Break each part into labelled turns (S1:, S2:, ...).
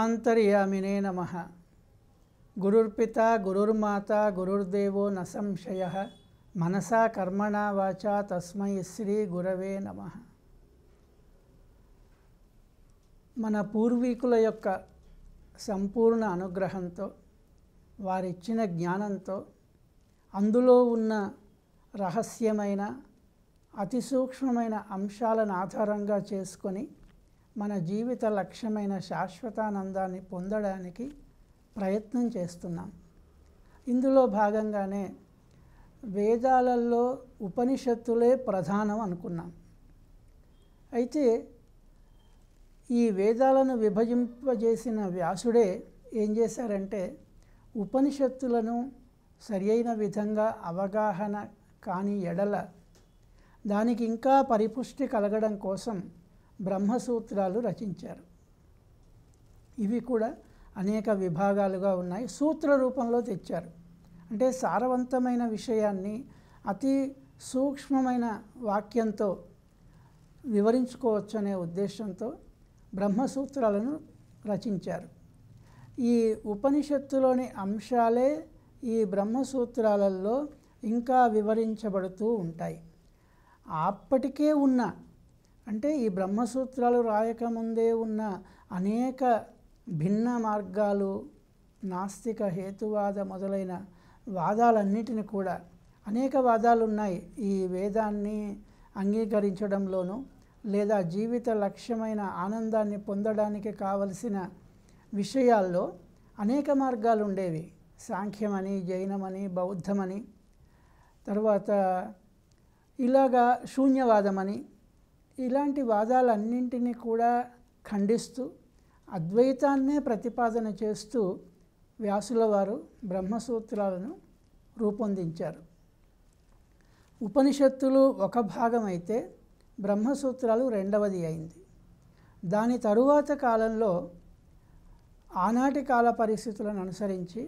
S1: సర్వాంతర్యామినే నమ గురుర్పిత గురుర్మాత గురుర్దేవో నసంశయ మనసా కర్మణ వాచ తస్మై శ్రీ గురవే నమ మన పూర్వీకుల యొక్క సంపూర్ణ అనుగ్రహంతో వారిచ్చిన జ్ఞానంతో అందులో ఉన్న రహస్యమైన అతి సూక్ష్మమైన అంశాలను ఆధారంగా చేసుకొని మన జీవిత లక్ష్యమైన శాశ్వతానందాన్ని పొందడానికి ప్రయత్నం చేస్తున్నాం ఇందులో భాగంగానే వేదాలలో ఉపనిషత్తులే ప్రధానం అనుకున్నాం అయితే ఈ వేదాలను విభజింపజేసిన వ్యాసుడే ఏం చేశారంటే ఉపనిషత్తులను సరియైన విధంగా అవగాహన కాని ఎడల దానికి ఇంకా పరిపుష్టి కలగడం కోసం బ్రహ్మసూత్రాలు రచించారు ఇవి కూడా అనేక విభాగాలుగా ఉన్నాయి సూత్ర రూపంలో తెచ్చారు అంటే సారవంతమైన విషయాన్ని అతి సూక్ష్మమైన వాక్యంతో వివరించుకోవచ్చు అనే ఉద్దేశంతో బ్రహ్మసూత్రాలను రచించారు ఈ ఉపనిషత్తులోని అంశాలే ఈ బ్రహ్మసూత్రాలలో ఇంకా వివరించబడుతూ ఉంటాయి అప్పటికే ఉన్న అంటే ఈ బ్రహ్మసూత్రాలు రాయకముందే ఉన్న అనేక భిన్న మార్గాలు నాస్తిక హేతువాద మొదలైన వాదాలన్నిటిని కూడా అనేక వాదాలు ఉన్నాయి ఈ వేదాన్ని అంగీకరించడంలోనూ లేదా జీవిత లక్ష్యమైన ఆనందాన్ని పొందడానికి కావలసిన విషయాల్లో అనేక మార్గాలు ఉండేవి సాంఖ్యమని జైనమని బౌద్ధమని తర్వాత ఇలాగా శూన్యవాదమని ఇలాంటి వాదాలన్నింటినీ కూడా ఖండిస్తూ అద్వైతాన్నే ప్రతిపాదన చేస్తూ వ్యాసుల వారు బ్రహ్మసూత్రాలను రూపొందించారు ఉపనిషత్తులు ఒక భాగమైతే బ్రహ్మసూత్రాలు రెండవది అయింది దాని తరువాత కాలంలో ఆనాటి కాల పరిస్థితులను అనుసరించి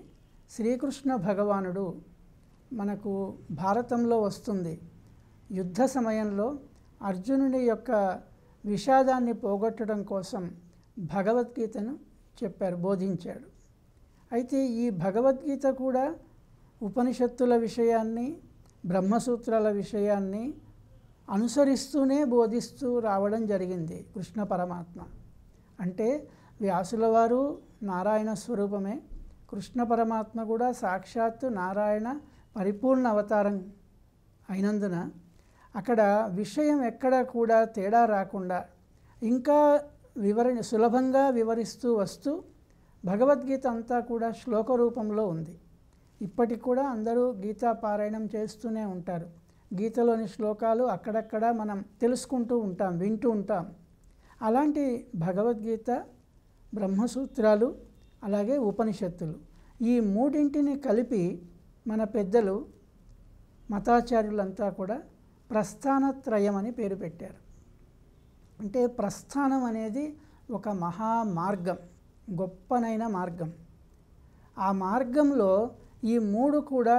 S1: శ్రీకృష్ణ భగవానుడు మనకు భారతంలో వస్తుంది యుద్ధ సమయంలో అర్జునుని యొక్క విషాదాన్ని పోగొట్టడం కోసం భగవద్గీతను చెప్పారు బోధించాడు అయితే ఈ భగవద్గీత కూడా ఉపనిషత్తుల విషయాన్ని బ్రహ్మసూత్రాల విషయాన్ని అనుసరిస్తూనే బోధిస్తూ రావడం జరిగింది కృష్ణ పరమాత్మ అంటే వ్యాసుల వారు నారాయణ స్వరూపమే కృష్ణ పరమాత్మ కూడా సాక్షాత్తు నారాయణ పరిపూర్ణ అవతారం అయినందున అక్కడ విషయం ఎక్కడ కూడా తేడా రాకుండా ఇంకా వివరణ సులభంగా వివరిస్తూ వస్తూ భగవద్గీత అంతా కూడా శ్లోక రూపంలో ఉంది ఇప్పటికి కూడా అందరూ గీతా పారాయణం చేస్తూనే ఉంటారు గీతలోని శ్లోకాలు అక్కడక్కడ మనం తెలుసుకుంటూ ఉంటాం వింటూ ఉంటాం అలాంటి భగవద్గీత బ్రహ్మసూత్రాలు అలాగే ఉపనిషత్తులు ఈ మూడింటిని కలిపి మన పెద్దలు మతాచార్యులంతా కూడా ప్రస్థానత్రయం అని పేరు పెట్టారు అంటే ప్రస్థానం అనేది ఒక మహా మార్గం గొప్పనైన మార్గం ఆ మార్గంలో ఈ మూడు కూడా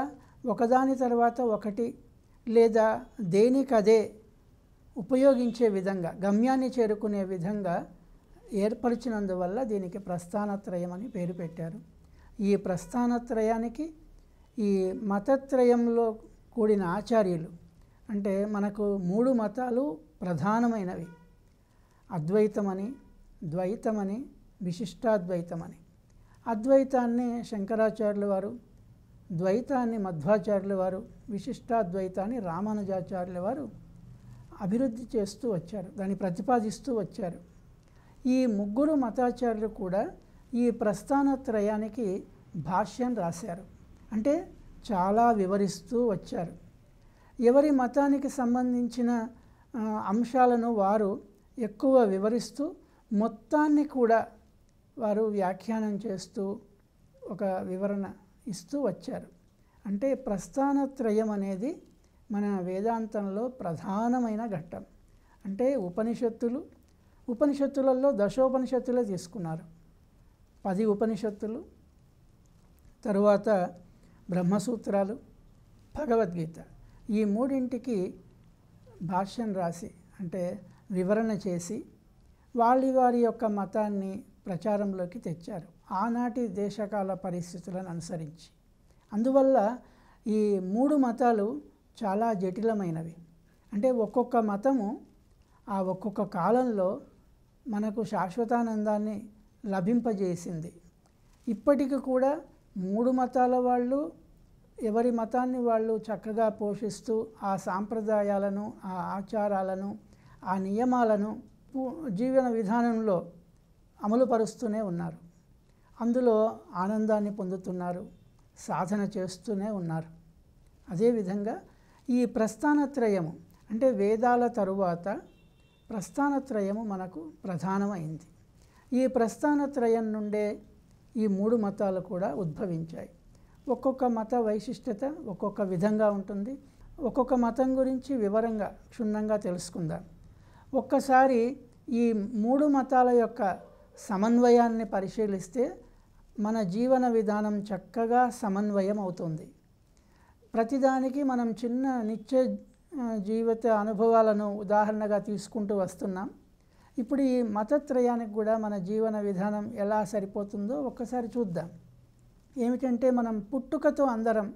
S1: ఒకదాని తర్వాత ఒకటి లేదా దేనికదే ఉపయోగించే విధంగా గమ్యాన్ని చేరుకునే విధంగా ఏర్పరిచినందువల్ల దీనికి ప్రస్థానత్రయం అని పేరు పెట్టారు ఈ ప్రస్థానత్రయానికి ఈ మతత్రయంలో కూడిన ఆచార్యులు అంటే మనకు మూడు మతాలు ప్రధానమైనవి అద్వైతమని ద్వైతమని విశిష్టాద్వైతమని అద్వైతాన్ని శంకరాచార్యుల వారు ద్వైతాన్ని మధ్వాచార్యుల వారు విశిష్టాద్వైతాన్ని రామానుజాచార్యుల వారు అభివృద్ధి చేస్తూ వచ్చారు దాన్ని ప్రతిపాదిస్తూ వచ్చారు ఈ ముగ్గురు మతాచార్యులు కూడా ఈ ప్రస్థానత్రయానికి భాష్యం రాశారు అంటే చాలా వివరిస్తూ వచ్చారు ఎవరి మతానికి సంబంధించిన అంశాలను వారు ఎక్కువ వివరిస్తూ మొత్తాన్ని కూడా వారు వ్యాఖ్యానం చేస్తూ ఒక వివరణ ఇస్తూ వచ్చారు అంటే ప్రస్థానత్రయం అనేది మన వేదాంతంలో ప్రధానమైన ఘట్టం అంటే ఉపనిషత్తులు ఉపనిషత్తులలో దశోపనిషత్తులే తీసుకున్నారు పది ఉపనిషత్తులు తరువాత బ్రహ్మసూత్రాలు భగవద్గీత ఈ మూడింటికి భాష్యం రాసి అంటే వివరణ చేసి వాళ్ళు వారి యొక్క మతాన్ని ప్రచారంలోకి తెచ్చారు ఆనాటి దేశకాల పరిస్థితులను అనుసరించి అందువల్ల ఈ మూడు మతాలు చాలా జటిలమైనవి అంటే ఒక్కొక్క మతము ఆ ఒక్కొక్క కాలంలో మనకు శాశ్వతానందాన్ని లభింపజేసింది ఇప్పటికి కూడా మూడు మతాల వాళ్ళు ఎవరి మతాన్ని వాళ్ళు చక్కగా పోషిస్తూ ఆ సాంప్రదాయాలను ఆ ఆచారాలను ఆ నియమాలను జీవన విధానంలో అమలుపరుస్తూనే ఉన్నారు అందులో ఆనందాన్ని పొందుతున్నారు సాధన చేస్తూనే ఉన్నారు అదేవిధంగా ఈ ప్రస్థానత్రయము అంటే వేదాల తరువాత ప్రస్థానత్రయము మనకు ప్రధానమైంది ఈ ప్రస్థానత్రయం నుండే ఈ మూడు మతాలు కూడా ఉద్భవించాయి ఒక్కొక్క మత వైశిష్టత ఒక్కొక్క విధంగా ఉంటుంది ఒక్కొక్క మతం గురించి వివరంగా క్షుణ్ణంగా తెలుసుకుందాం ఒక్కసారి ఈ మూడు మతాల యొక్క సమన్వయాన్ని పరిశీలిస్తే మన జీవన విధానం చక్కగా సమన్వయం అవుతుంది ప్రతిదానికి మనం చిన్న నిత్య జీవిత అనుభవాలను ఉదాహరణగా తీసుకుంటూ వస్తున్నాం ఇప్పుడు ఈ మతత్రయానికి కూడా మన జీవన విధానం ఎలా సరిపోతుందో ఒక్కసారి చూద్దాం ఏమిటంటే మనం పుట్టుకతో అందరం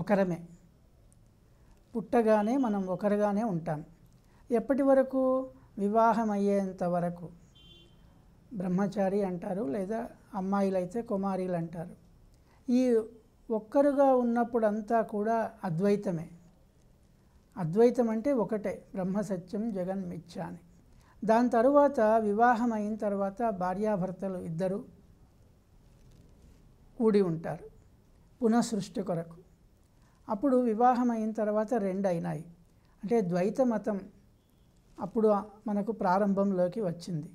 S1: ఒకరమే పుట్టగానే మనం ఒకరుగానే ఉంటాం ఎప్పటి వరకు వివాహం అయ్యేంత వరకు బ్రహ్మచారి అంటారు లేదా అమ్మాయిలు అయితే కుమారీలు అంటారు ఈ ఒక్కరుగా ఉన్నప్పుడంతా కూడా అద్వైతమే అద్వైతం అంటే ఒకటే బ్రహ్మసత్యం జగన్ అని దాని తరువాత వివాహం అయిన తర్వాత భార్యాభర్తలు ఇద్దరు కూడి ఉంటారు పునఃసృష్టి కొరకు అప్పుడు వివాహం అయిన తర్వాత రెండు అయినాయి అంటే ద్వైత మతం అప్పుడు మనకు ప్రారంభంలోకి వచ్చింది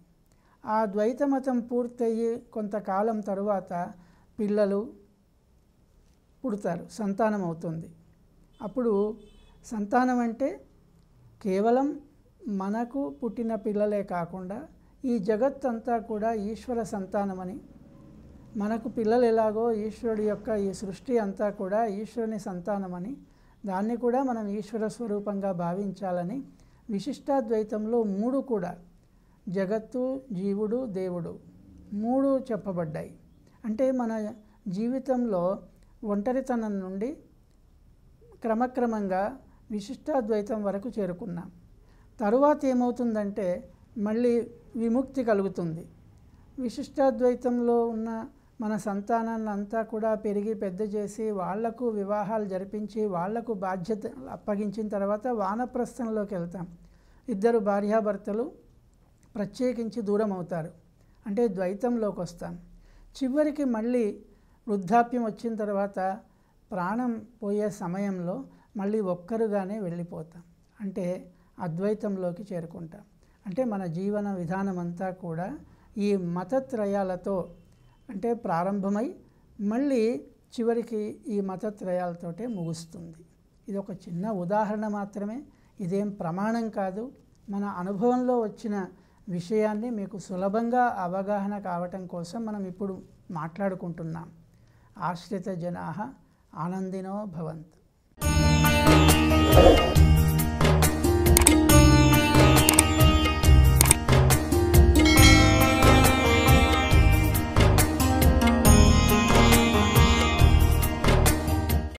S1: ఆ ద్వైత మతం పూర్తయ్యి కొంతకాలం తరువాత పిల్లలు పుడతారు సంతానం అవుతుంది అప్పుడు సంతానం అంటే కేవలం మనకు పుట్టిన పిల్లలే కాకుండా ఈ జగత్తంతా కూడా ఈశ్వర సంతానమని మనకు పిల్లలు ఎలాగో ఈశ్వరుడి యొక్క ఈ సృష్టి అంతా కూడా ఈశ్వరుని సంతానమని దాన్ని కూడా మనం ఈశ్వర స్వరూపంగా భావించాలని విశిష్టాద్వైతంలో మూడు కూడా జగత్తు జీవుడు దేవుడు మూడు చెప్పబడ్డాయి అంటే మన జీవితంలో ఒంటరితనం నుండి క్రమక్రమంగా విశిష్టాద్వైతం వరకు చేరుకున్నాం తరువాత ఏమవుతుందంటే మళ్ళీ విముక్తి కలుగుతుంది విశిష్టాద్వైతంలో ఉన్న మన సంతానాన్ని అంతా కూడా పెరిగి పెద్ద చేసి వాళ్లకు వివాహాలు జరిపించి వాళ్లకు బాధ్యత అప్పగించిన తర్వాత వానప్రస్థంలోకి వెళ్తాం ఇద్దరు భార్యాభర్తలు ప్రత్యేకించి దూరం అవుతారు అంటే ద్వైతంలోకి వస్తాం చివరికి మళ్ళీ వృద్ధాప్యం వచ్చిన తర్వాత ప్రాణం పోయే సమయంలో మళ్ళీ ఒక్కరుగానే వెళ్ళిపోతాం అంటే అద్వైతంలోకి చేరుకుంటాం అంటే మన జీవన విధానం అంతా కూడా ఈ మతత్రయాలతో అంటే ప్రారంభమై మళ్ళీ చివరికి ఈ మతత్రయాలతోటే ముగుస్తుంది ఇది ఒక చిన్న ఉదాహరణ మాత్రమే ఇదేం ప్రమాణం కాదు మన అనుభవంలో వచ్చిన విషయాన్ని మీకు సులభంగా అవగాహన కావటం కోసం మనం ఇప్పుడు మాట్లాడుకుంటున్నాం ఆశ్రిత జనా ఆనందినో భవంతు